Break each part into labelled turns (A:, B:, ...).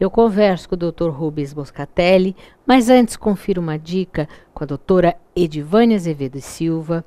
A: Eu converso com o Dr. Rubens Boscatelli, mas antes confiro uma dica com a doutora Edivânia Azevedo Silva,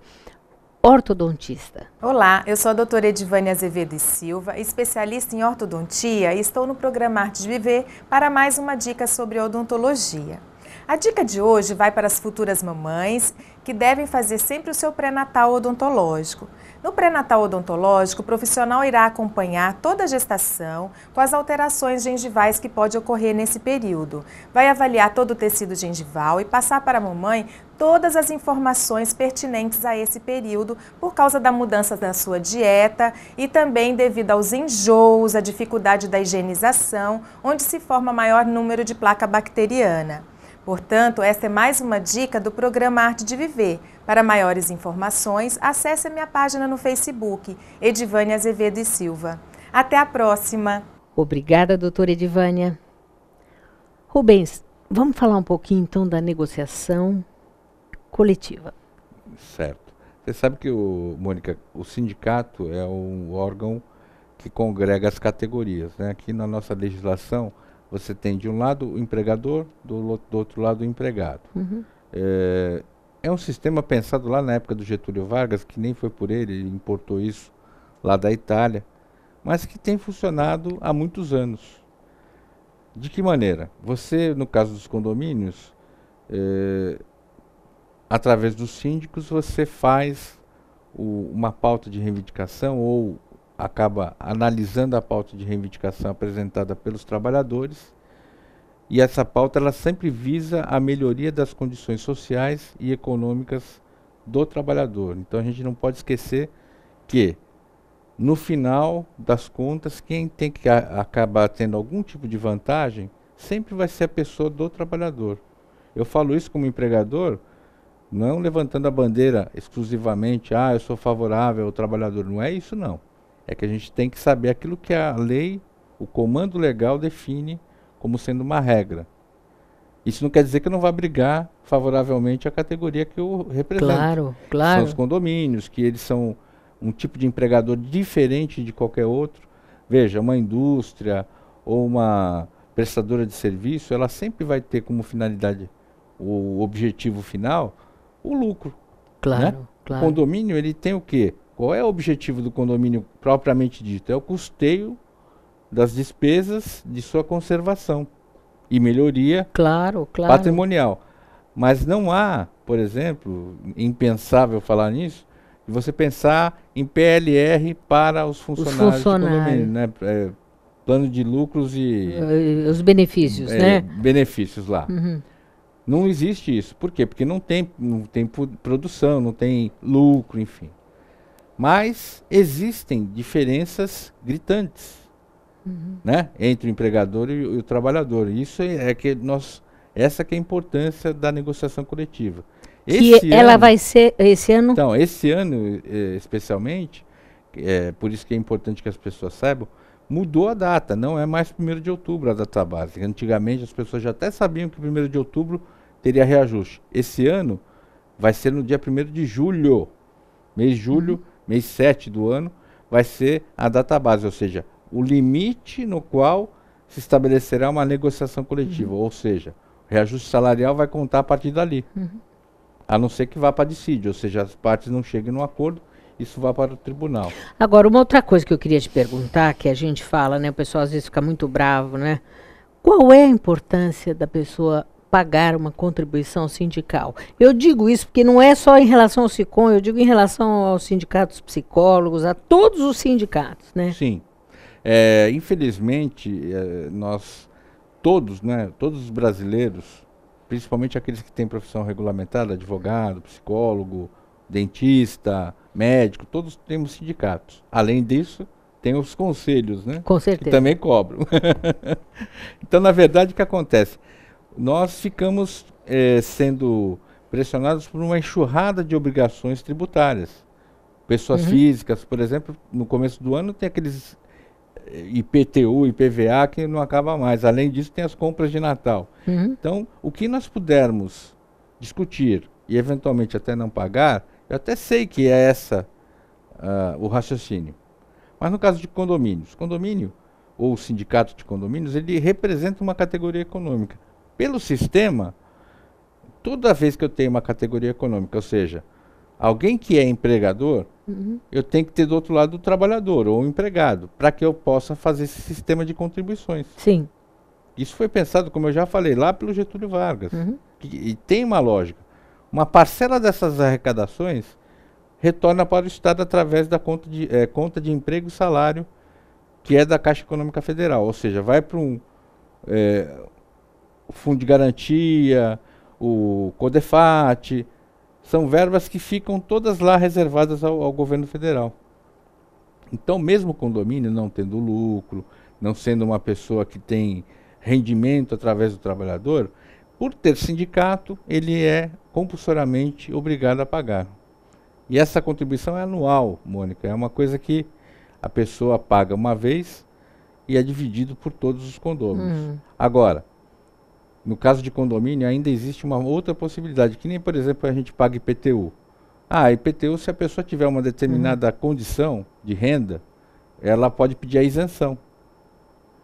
A: ortodontista. Olá, eu sou a doutora Edivânia Azevedo Silva, especialista em ortodontia e estou no programa Arte de Viver para mais uma dica sobre odontologia. A dica de hoje vai para as futuras mamães que devem fazer sempre o seu pré-natal odontológico. No pré-natal odontológico, o profissional irá acompanhar toda a gestação com as alterações gengivais que pode ocorrer nesse período. Vai avaliar todo o tecido gengival e passar para a mamãe todas as informações pertinentes a esse período por causa da mudança da sua dieta e também devido aos enjoos, a dificuldade da higienização, onde se forma maior número de placa bacteriana. Portanto, esta é mais uma dica do programa Arte de Viver. Para maiores informações, acesse a minha página no Facebook, Edivânia Azevedo e Silva. Até a próxima! Obrigada, doutora Edivânia. Rubens, vamos falar um pouquinho então da negociação coletiva.
B: Certo. Você sabe que, o, Mônica, o sindicato é um órgão que congrega as categorias. Né? Aqui na nossa legislação, você tem de um lado o empregador, do, do outro lado o empregado. Uhum. É, é um sistema pensado lá na época do Getúlio Vargas, que nem foi por ele, ele importou isso lá da Itália, mas que tem funcionado há muitos anos. De que maneira? Você, no caso dos condomínios, é, através dos síndicos, você faz o, uma pauta de reivindicação ou acaba analisando a pauta de reivindicação apresentada pelos trabalhadores. E essa pauta ela sempre visa a melhoria das condições sociais e econômicas do trabalhador. Então a gente não pode esquecer que no final das contas quem tem que acabar tendo algum tipo de vantagem sempre vai ser a pessoa do trabalhador. Eu falo isso como empregador, não levantando a bandeira exclusivamente, ah, eu sou favorável ao trabalhador, não é isso não. É que a gente tem que saber aquilo que a lei, o comando legal define como sendo uma regra. Isso não quer dizer que eu não vá brigar favoravelmente a categoria que eu represento. Claro, claro. São os condomínios, que eles são um tipo de empregador diferente de qualquer outro. Veja, uma indústria ou uma prestadora de serviço, ela sempre vai ter como finalidade o objetivo final o lucro. Claro, né? claro. O condomínio, ele tem o quê? Qual é o objetivo do condomínio propriamente dito? É o custeio das despesas de sua conservação e melhoria claro, claro. patrimonial. Mas não há, por exemplo, impensável falar nisso, de você pensar em PLR para os funcionários os funcionários. do condomínio, né? É, plano de lucros e...
A: É, os benefícios, é, né?
B: Benefícios lá. Uhum. Não existe isso. Por quê? Porque não tem, não tem produção, não tem lucro, enfim. Mas existem diferenças gritantes uhum. né? entre o empregador e, o, e o trabalhador. Isso é que nós. Essa que é a importância da negociação coletiva. Esse que ela vai
A: ser esse ano?
B: Então, esse ano eh, especialmente, é, por isso que é importante que as pessoas saibam, mudou a data, não é mais 1 de outubro a data básica. Antigamente as pessoas já até sabiam que 1 de outubro teria reajuste. Esse ano vai ser no dia 1 de julho, mês de julho, uhum mês 7 do ano, vai ser a data base, ou seja, o limite no qual se estabelecerá uma negociação coletiva, uhum. ou seja, o reajuste salarial vai contar a partir dali. Uhum. A não ser que vá para dissídio, ou seja, as partes não cheguem num acordo, isso vá para o tribunal.
A: Agora, uma outra coisa que eu queria te perguntar, que a gente fala, né, o pessoal às vezes fica muito bravo, né? Qual é a importância da pessoa pagar uma contribuição sindical. Eu digo isso porque não é só em relação ao SICOM, eu digo em relação aos sindicatos psicólogos, a todos os sindicatos, né?
B: Sim. É, infelizmente, é, nós todos, né, todos os brasileiros, principalmente aqueles que têm profissão regulamentada, advogado, psicólogo, dentista, médico, todos temos sindicatos. Além disso, tem os conselhos, né? Com certeza. Que também cobram. então, na verdade, o que acontece? nós ficamos é, sendo pressionados por uma enxurrada de obrigações tributárias. Pessoas uhum. físicas, por exemplo, no começo do ano tem aqueles eh, IPTU, IPVA que não acaba mais. Além disso, tem as compras de Natal. Uhum. Então, o que nós pudermos discutir e eventualmente até não pagar, eu até sei que é essa uh, o raciocínio. Mas no caso de condomínios, condomínio ou sindicato de condomínios, ele representa uma categoria econômica. Pelo sistema, toda vez que eu tenho uma categoria econômica, ou seja, alguém que é empregador, uhum. eu tenho que ter do outro lado o trabalhador ou o empregado, para que eu possa fazer esse sistema de contribuições. Sim. Isso foi pensado, como eu já falei, lá pelo Getúlio Vargas. Uhum. Que, e tem uma lógica. Uma parcela dessas arrecadações retorna para o Estado através da conta de, é, conta de emprego e salário, que é da Caixa Econômica Federal. Ou seja, vai para um, é, fundo de garantia, o CODEFAT, são verbas que ficam todas lá reservadas ao, ao governo federal. Então, mesmo o condomínio não tendo lucro, não sendo uma pessoa que tem rendimento através do trabalhador, por ter sindicato, ele é compulsoriamente obrigado a pagar. E essa contribuição é anual, Mônica, é uma coisa que a pessoa paga uma vez e é dividido por todos os condôminos. Hum. Agora, no caso de condomínio, ainda existe uma outra possibilidade, que nem, por exemplo, a gente paga IPTU. Ah, IPTU, se a pessoa tiver uma determinada uhum. condição de renda, ela pode pedir a isenção.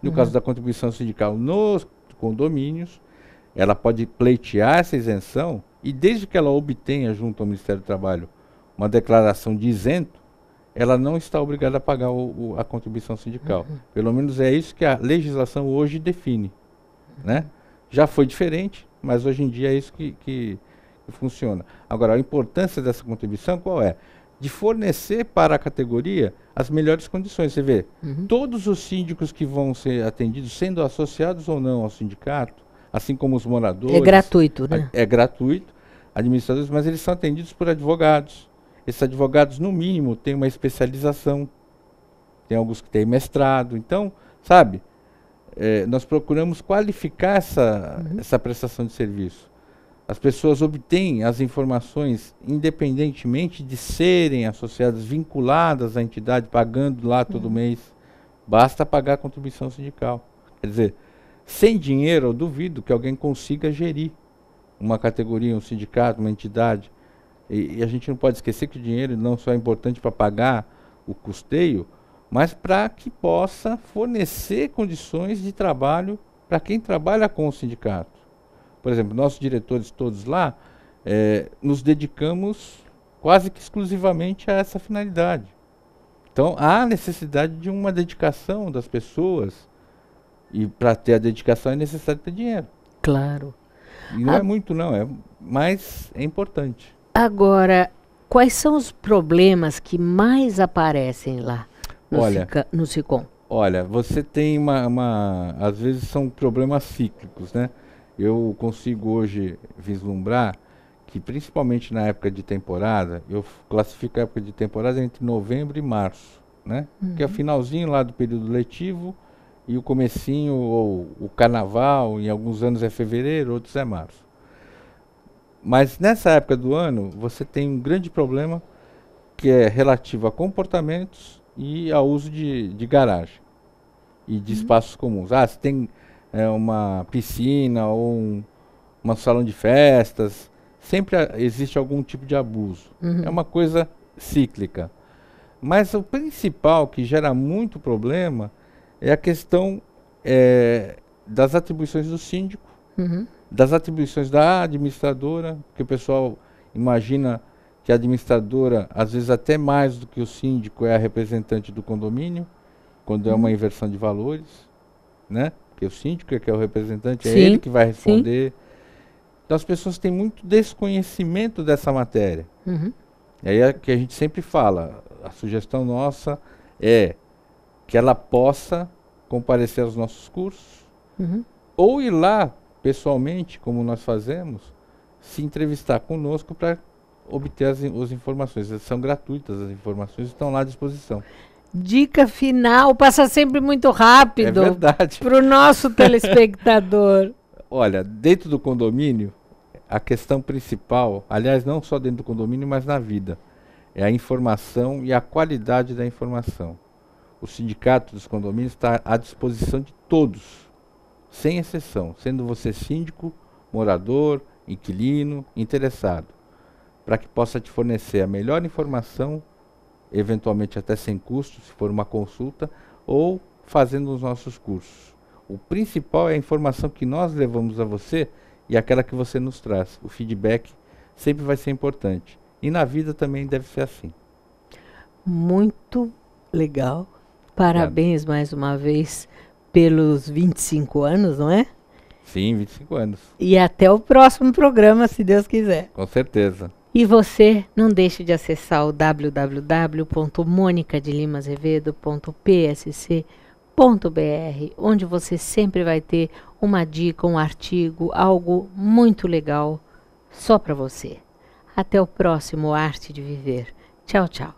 B: No uhum. caso da contribuição sindical nos condomínios, ela pode pleitear essa isenção e, desde que ela obtenha junto ao Ministério do Trabalho uma declaração de isento, ela não está obrigada a pagar o, o, a contribuição sindical. Uhum. Pelo menos é isso que a legislação hoje define. Né? Já foi diferente, mas hoje em dia é isso que, que, que funciona. Agora, a importância dessa contribuição qual é? De fornecer para a categoria as melhores condições. Você vê, uhum. todos os síndicos que vão ser atendidos, sendo associados ou não ao sindicato, assim como os moradores. É gratuito, né? É, é gratuito, administradores, mas eles são atendidos por advogados. Esses advogados, no mínimo, têm uma especialização. Tem alguns que têm mestrado. Então, sabe, é, nós procuramos qualificar essa, uhum. essa prestação de serviço. As pessoas obtêm as informações independentemente de serem associadas, vinculadas à entidade, pagando lá todo uhum. mês. Basta pagar a contribuição sindical. Quer dizer, sem dinheiro, eu duvido que alguém consiga gerir uma categoria, um sindicato, uma entidade. E, e a gente não pode esquecer que o dinheiro não só é importante para pagar o custeio, mas para que possa fornecer condições de trabalho para quem trabalha com o sindicato. Por exemplo, nossos diretores todos lá é, nos dedicamos quase que exclusivamente a essa finalidade. Então há necessidade de uma dedicação das pessoas e para ter a dedicação é necessário ter dinheiro. Claro. E não é a... é muito não, é mas é importante.
A: Agora, quais são os problemas que mais aparecem lá? no, olha, Cica, no SICOM?
B: Olha, você tem uma, uma. Às vezes são problemas cíclicos, né? Eu consigo hoje vislumbrar que, principalmente na época de temporada, eu classifico a época de temporada entre novembro e março, né? Uhum. Que é o uhum. finalzinho lá do período letivo e o comecinho, ou o carnaval, em alguns anos é fevereiro, outros é março. Mas nessa época do ano, você tem um grande problema que é relativo a comportamentos e a uso de, de garagem e de uhum. espaços comuns. Ah, se tem é, uma piscina ou um, uma salão de festas, sempre a, existe algum tipo de abuso. Uhum. É uma coisa cíclica. Mas o principal que gera muito problema é a questão é, das atribuições do síndico, uhum. das atribuições da administradora, que o pessoal imagina que a administradora, às vezes até mais do que o síndico, é a representante do condomínio, quando hum. é uma uhum. inversão de valores, né? Porque o síndico é que é o representante, é sim, é ele que vai responder. Sim. Então as pessoas têm muito desconhecimento dessa matéria. Uhum. E aí é que a gente sempre fala, a sugestão nossa é que ela possa comparecer aos nossos cursos, uhum. ou ir lá pessoalmente, como nós fazemos, se entrevistar conosco para obter as, as informações. São gratuitas as informações, estão lá à disposição.
A: Dica final, passa sempre muito rápido. É
B: verdade. Para o nosso
A: telespectador.
B: Olha, dentro do condomínio, a questão principal, aliás, não só dentro do condomínio, mas na vida, é a informação e a qualidade da informação. O sindicato dos condomínios está à disposição de todos, sem exceção, sendo você síndico, morador, inquilino, interessado para que possa te fornecer a melhor informação, eventualmente até sem custo, se for uma consulta, ou fazendo os nossos cursos. O principal é a informação que nós levamos a você e aquela que você nos traz. O feedback sempre vai ser importante. E na vida também deve ser assim.
A: Muito legal. Parabéns mais uma vez pelos 25 anos, não é?
B: Sim, 25 anos.
A: E até o próximo programa, se Deus quiser.
B: Com certeza.
A: E você não deixe de acessar o www.monicadelimazevedo.psc.br, onde você sempre vai ter uma dica, um artigo, algo muito legal só para você. Até o próximo Arte de Viver. Tchau, tchau.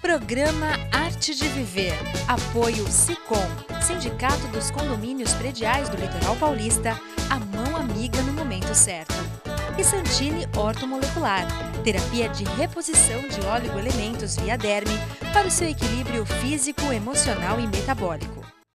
A: Programa Arte de Viver. Apoio SICOM, Sindicato dos Condomínios Prediais do Litoral Paulista, a mão amiga no momento certo. E Santini Ortomolecular, terapia de reposição de óleo elementos via derme para o seu equilíbrio físico, emocional e metabólico.